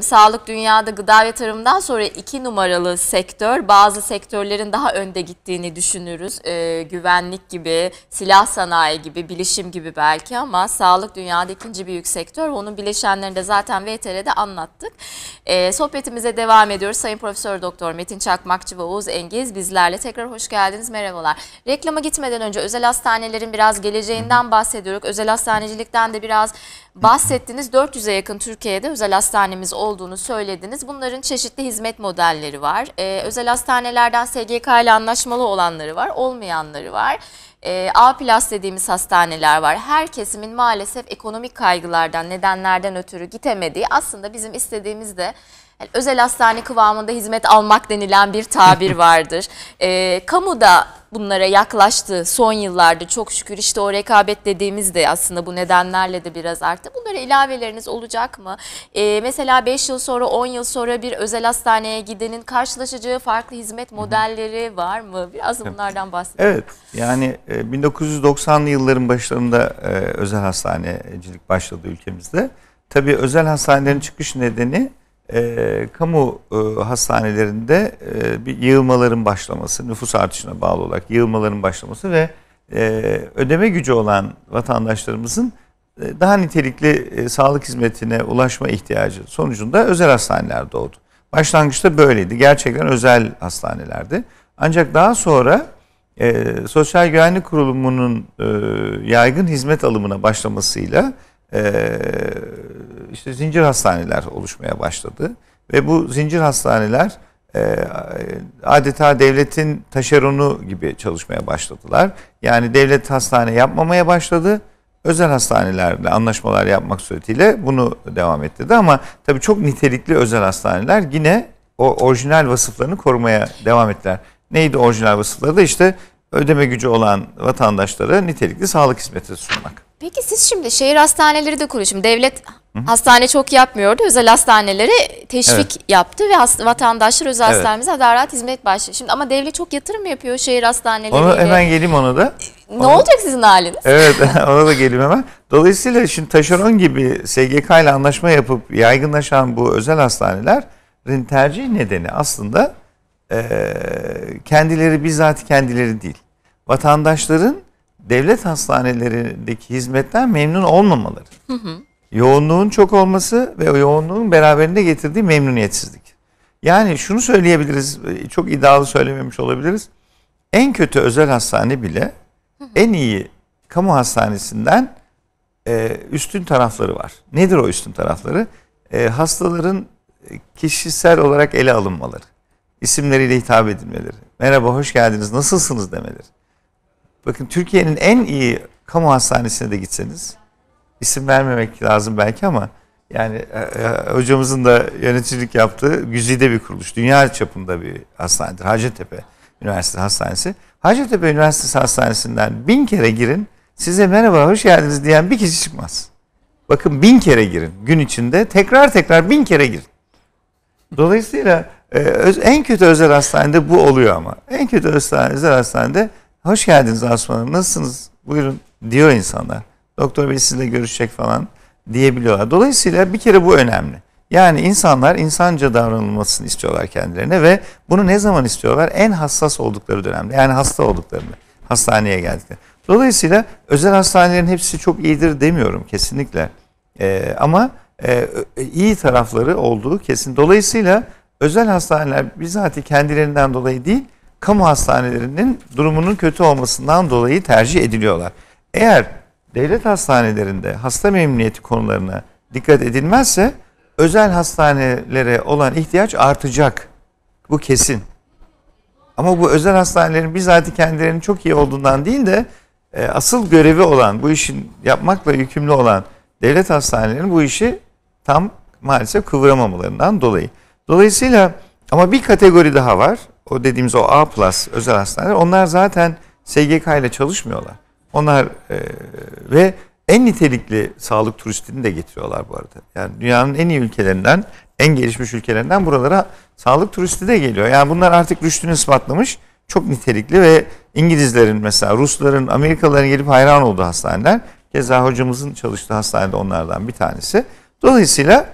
Sağlık dünyada gıda ve tarımdan sonra iki numaralı sektör. Bazı sektörlerin daha önde gittiğini düşünürüz. Ee, güvenlik gibi, silah sanayi gibi, bilişim gibi belki ama sağlık dünyada ikinci büyük sektör. Onun bileşenlerini de zaten VTR'de anlattık. Ee, sohbetimize devam ediyoruz. Sayın Profesör Doktor Metin Çakmakçı ve Oğuz Engiz bizlerle. Tekrar hoş geldiniz. Merhabalar. Reklama gitmeden önce özel hastanelerin biraz geleceğinden bahsediyoruz. Özel hastanecilikten de biraz bahsettiniz. 400'e yakın Türkiye'de özel hastanemiz olduğunu söylediniz. Bunların çeşitli hizmet modelleri var. Ee, özel hastanelerden SGK ile anlaşmalı olanları var, olmayanları var. Ee, A plus dediğimiz hastaneler var. Her kesimin maalesef ekonomik kaygılardan, nedenlerden ötürü gitemediği aslında bizim istediğimiz de yani özel hastane kıvamında hizmet almak denilen bir tabir vardır. e, ee, kamuda bunlara yaklaştı son yıllarda çok şükür işte o rekabet dediğimiz de aslında bu nedenlerle de biraz arttı. Bunlara ilaveleriniz olacak mı? E, mesela 5 yıl sonra 10 yıl sonra bir özel hastaneye gidenin karşılaşacağı farklı hizmet modelleri var mı? Biraz bunlardan bahsedelim. Evet yani 1990'lı e, yılların başlarında e, özel hastanecilik başladı ülkemizde. Tabii özel hastanelerin çıkış nedeni e, kamu e, hastanelerinde e, bir yığılmaların başlaması, nüfus artışına bağlı olarak yığılmaların başlaması ve e, ödeme gücü olan vatandaşlarımızın e, daha nitelikli e, sağlık hizmetine ulaşma ihtiyacı sonucunda özel hastaneler doğdu. Başlangıçta böyleydi. Gerçekten özel hastanelerdi. Ancak daha sonra e, Sosyal Güvenlik Kurulumu'nun e, yaygın hizmet alımına başlamasıyla e, işte zincir hastaneler oluşmaya başladı. Ve bu zincir hastaneler e, adeta devletin taşeronu gibi çalışmaya başladılar. Yani devlet hastane yapmamaya başladı. Özel hastanelerle anlaşmalar yapmak suretiyle bunu devam ettirdi ama tabii çok nitelikli özel hastaneler yine o orijinal vasıflarını korumaya devam ettiler. Neydi orijinal vasıfları da işte ödeme gücü olan vatandaşlara nitelikli sağlık hizmeti sunmak. Peki siz şimdi şehir hastaneleri de kurun. Şimdi devlet Hı-hı. hastane çok yapmıyordu. Özel hastaneleri teşvik evet. yaptı ve has- vatandaşlar özel evet. hastanemize rahat hizmet başladı. Şimdi ama devlet çok yatırım yapıyor şehir hastaneleri. Onu hemen geleyim ona da. E, ne ona... olacak sizin haliniz? Evet ona da geleyim hemen. Dolayısıyla şimdi taşeron gibi SGK ile anlaşma yapıp yaygınlaşan bu özel hastanelerin tercih nedeni aslında e, kendileri bizzat kendileri değil. Vatandaşların devlet hastanelerindeki hizmetten memnun olmamaları. Hı hı. Yoğunluğun çok olması ve o yoğunluğun beraberinde getirdiği memnuniyetsizlik. Yani şunu söyleyebiliriz, çok iddialı söylememiş olabiliriz. En kötü özel hastane bile hı hı. en iyi kamu hastanesinden e, üstün tarafları var. Nedir o üstün tarafları? E, hastaların kişisel olarak ele alınmaları, isimleriyle hitap edilmeleri, merhaba hoş geldiniz nasılsınız demeleri. Bakın Türkiye'nin en iyi kamu hastanesine de gitseniz isim vermemek lazım belki ama yani e, e, hocamızın da yöneticilik yaptığı güzide bir kuruluş. Dünya çapında bir hastanedir. Hacettepe Üniversitesi Hastanesi. Hacettepe Üniversitesi Hastanesi'nden bin kere girin size merhaba hoş geldiniz diyen bir kişi çıkmaz. Bakın bin kere girin gün içinde tekrar tekrar bin kere girin. Dolayısıyla e, en kötü özel hastanede bu oluyor ama. En kötü özel hastanede hoş geldiniz Asuman Hanım nasılsınız buyurun diyor insanlar. Doktor Bey sizinle görüşecek falan diyebiliyorlar. Dolayısıyla bir kere bu önemli. Yani insanlar insanca davranılmasını istiyorlar kendilerine ve bunu ne zaman istiyorlar? En hassas oldukları dönemde. Yani hasta olduklarında. Hastaneye geldikleri. Dolayısıyla özel hastanelerin hepsi çok iyidir demiyorum kesinlikle. Ee, ama e, iyi tarafları olduğu kesin. Dolayısıyla özel hastaneler bizatihi kendilerinden dolayı değil, kamu hastanelerinin durumunun kötü olmasından dolayı tercih ediliyorlar. Eğer devlet hastanelerinde hasta memnuniyeti konularına dikkat edilmezse özel hastanelere olan ihtiyaç artacak. Bu kesin. Ama bu özel hastanelerin bizzat kendilerinin çok iyi olduğundan değil de e, asıl görevi olan, bu işin yapmakla yükümlü olan devlet hastanelerinin bu işi tam maalesef kıvıramamalarından dolayı. Dolayısıyla ama bir kategori daha var o dediğimiz o A plus özel hastaneler onlar zaten SGK ile çalışmıyorlar. Onlar e, ve en nitelikli sağlık turistini de getiriyorlar bu arada. Yani dünyanın en iyi ülkelerinden, en gelişmiş ülkelerinden buralara sağlık turisti de geliyor. Yani bunlar artık rüştünü ispatlamış. Çok nitelikli ve İngilizlerin mesela Rusların, Amerikalıların gelip hayran olduğu hastaneler. Keza hocamızın çalıştığı hastanede onlardan bir tanesi. Dolayısıyla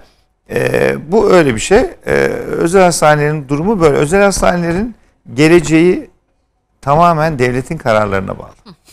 e, bu öyle bir şey. E, özel hastanelerin durumu böyle. Özel hastanelerin geleceği tamamen devletin kararlarına bağlı. Hı.